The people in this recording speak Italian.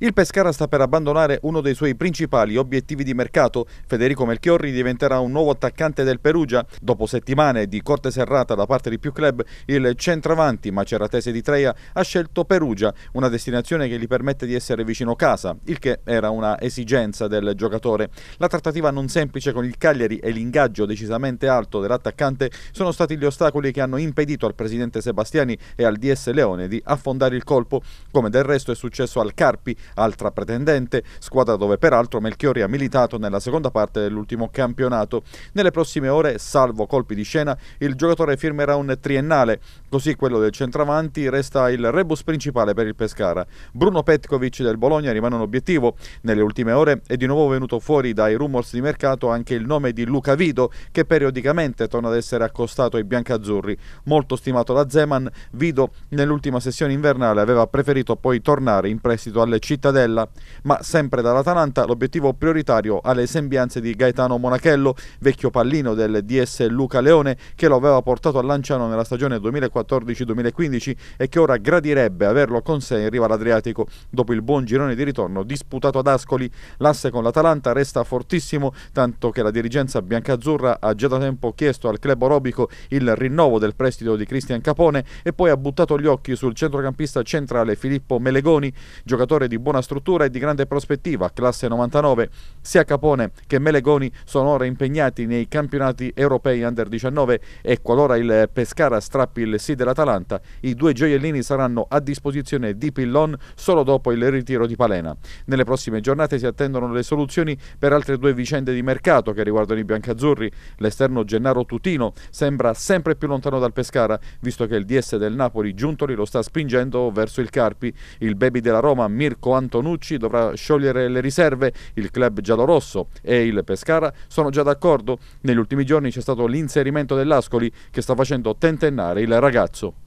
Il Pescara sta per abbandonare uno dei suoi principali obiettivi di mercato. Federico Melchiorri diventerà un nuovo attaccante del Perugia. Dopo settimane di corte serrata da parte di più club, il centravanti maceratese di Treia ha scelto Perugia, una destinazione che gli permette di essere vicino casa, il che era una esigenza del giocatore. La trattativa non semplice con il Cagliari e l'ingaggio decisamente alto dell'attaccante sono stati gli ostacoli che hanno impedito al presidente Sebastiani e al DS Leone di affondare il colpo, come del resto è successo al Carpi altra pretendente, squadra dove peraltro Melchiori ha militato nella seconda parte dell'ultimo campionato. Nelle prossime ore, salvo colpi di scena, il giocatore firmerà un triennale, così quello del centravanti resta il rebus principale per il Pescara. Bruno Petkovic del Bologna rimane un obiettivo. Nelle ultime ore è di nuovo venuto fuori dai rumors di mercato anche il nome di Luca Vido, che periodicamente torna ad essere accostato ai biancazzurri. Molto stimato da Zeman, Vido nell'ultima sessione invernale aveva preferito poi tornare in prestito alle città Cittadella, ma sempre dall'Atalanta l'obiettivo prioritario alle sembianze di Gaetano Monachello, vecchio pallino del DS Luca Leone che lo aveva portato a Lanciano nella stagione 2014-2015 e che ora gradirebbe averlo con sé in riva all'Adriatico dopo il buon girone di ritorno disputato ad Ascoli. L'asse con l'Atalanta resta fortissimo, tanto che la dirigenza biancazzurra ha già da tempo chiesto al club orobico il rinnovo del prestito di Cristian Capone e poi ha buttato gli occhi sul centrocampista centrale Filippo Melegoni, giocatore di buon buona struttura e di grande prospettiva, classe 99. Sia Capone che Melegoni sono ora impegnati nei campionati europei under 19 e qualora il Pescara strappi il sì dell'Atalanta, i due gioiellini saranno a disposizione di Pillon solo dopo il ritiro di Palena. Nelle prossime giornate si attendono le soluzioni per altre due vicende di mercato che riguardano i biancazzurri. L'esterno Gennaro Tutino sembra sempre più lontano dal Pescara, visto che il DS del Napoli Giuntoli lo sta spingendo verso il Carpi. Il baby della Roma Mirko Antonucci dovrà sciogliere le riserve, il club giallorosso e il Pescara sono già d'accordo. Negli ultimi giorni c'è stato l'inserimento dell'Ascoli che sta facendo tentennare il ragazzo.